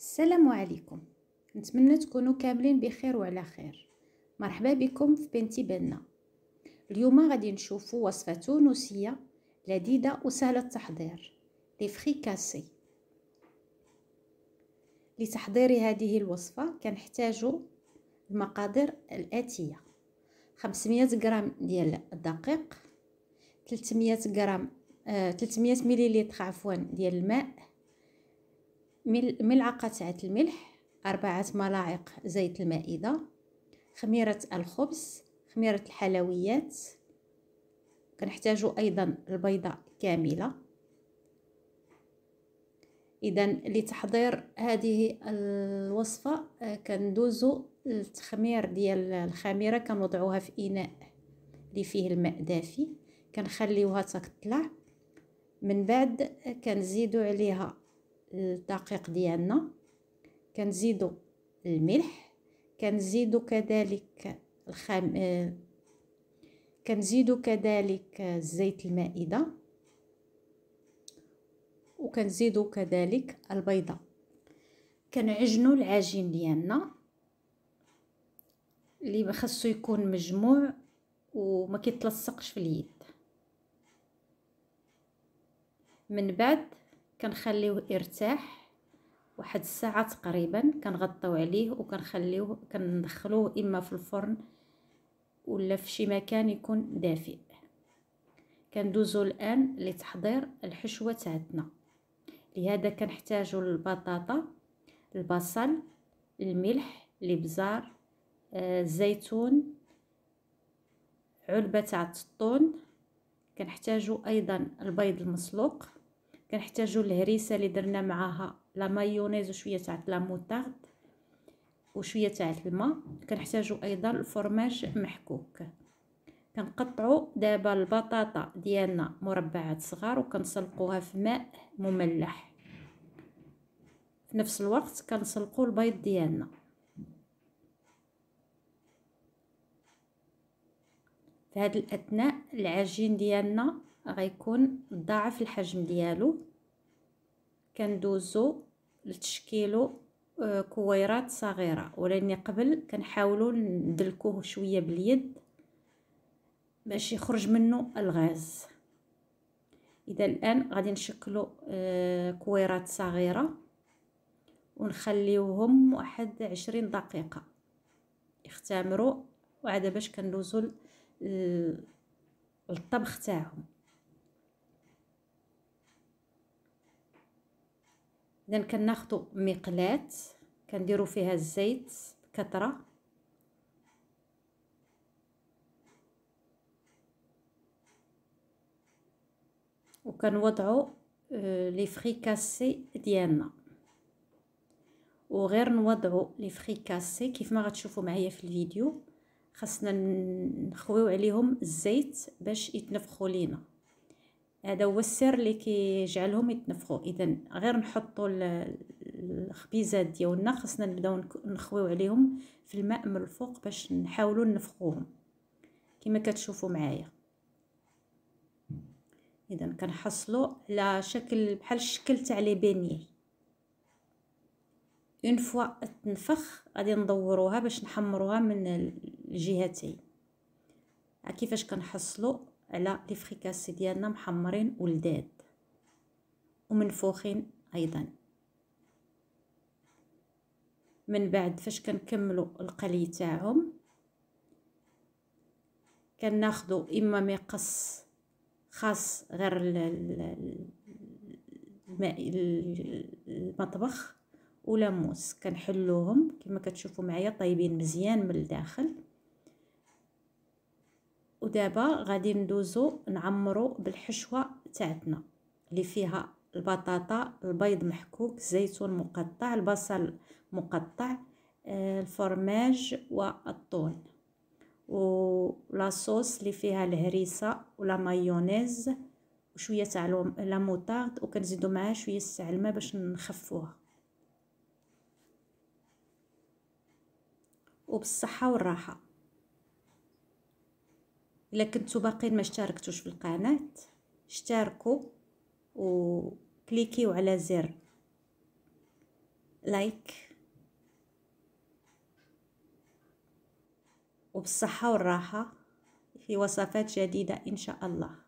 السلام عليكم نتمنى تكونوا كاملين بخير وعلى خير مرحبا بكم في بنتي بنا اليوم غادي نشوفوا وصفه تونسيه لذيذه وسهله التحضير لي فريكاسي لتحضير هذه الوصفه كنحتاجوا المقادير الاتيه 500 غرام ديال الدقيق 300 غرام 300 آه، مليلتر عفوا ديال الماء ملعقة تاع الملح أربعة ملاعق زيت المائدة خميرة الخبز خميرة الحلويات كنحتاج أيضا البيضة كاملة إذا لتحضير هذه الوصفة آه، كندوزو التخمير ديال الخميرة كنوضعوها في إناء اللي فيه الماء دافي كنخليوها تطلع من بعد آه، كنزيدو عليها الدقيق ديالنا كنزيدو الملح كنزيدو كذلك الخام آه، كنزيدو كذلك زيت المائده وكنزيدو كذلك البيضه كنعجنو العجين ديالنا اللي خاصو يكون مجموع وما كيتلصقش في اليد من بعد كنخليوه يرتاح واحد الساعه تقريبا كنغطيو عليه وكنخليوه كندخلوه اما في الفرن ولا في شي مكان يكون دافئ كندوزو الان لتحضير الحشوه تاعتنا لهذا كنحتاجو البطاطا البصل الملح الابزار آه، الزيتون علبه تاع الطون كنحتاجو ايضا البيض المسلوق كنحتاجو الهريسه اللي درنا معاها لا مايونيز وشويه تاع لا موطارد وشويه تاع الماء كنحتاجو ايضا الفرماج محكوك كنقطعو دابا البطاطا ديالنا مربعات صغار وكنسلقوها في ماء مملح في نفس الوقت كنسلقو البيض ديالنا في هاد الاثناء العجين ديالنا غيكون ضعف الحجم ديالو كندوزو لتشكيلو آه، كويرات صغيره ولاني قبل كنحاولوا ندلكوه شويه باليد باش يخرج منه الغاز اذا الان غادي نشكلو آه، كويرات صغيره ونخليوهم واحد عشرين دقيقه يختمروا وعاد باش كندوزو للطبخ تاعهم اذا كناخذوا مقلاه كنديروا فيها الزيت بكثره وكنوضعوا آه، لي فريكاسي ديالنا وغير نوضعوا لي فريكاسي كيف ما غتشوفوا معايا في الفيديو خاصنا نخويو عليهم الزيت باش يتنفخوا لينا هذا هو السر اللي كيجعلهم يتنفخوا اذا غير نحطوا الخبيزات ديالنا خصنا نبداو نخويو عليهم في الماء من الفوق باش نحاولوا ننفخوهم كما كتشوفوا معايا اذا كنحصلوا على شكل بحال الشكل تاع لي بيني اون فوا تنفخ غادي ندوروها باش نحمروها من الجهتين كيفاش كنحصلوا على لي فريكاسي ديالنا محمرين ولداد ومنفوخين ايضا من بعد فاش كنكملوا القلي تاعهم كناخذوا اما مقص خاص غير الماء المطبخ ولا موس كنحلوهم كما كتشوفوا معايا طيبين مزيان من الداخل ودابا غادي ندوزو نعمرو بالحشوه تاعتنا اللي فيها البطاطا البيض محكوك زيتون مقطع البصل مقطع آه، الفرماج والطون ولاصوص اللي فيها الهريسه ولا مايونيز وشويه تاع لا موطارد وكنزيدو معاها شويه تاع الماء باش نخفوها وبالصحه والراحه الا كنتو باقيين ما اشتركتوش في القناه اشتركوا وكليكيو على زر لايك وبالصحه والراحه في وصفات جديده ان شاء الله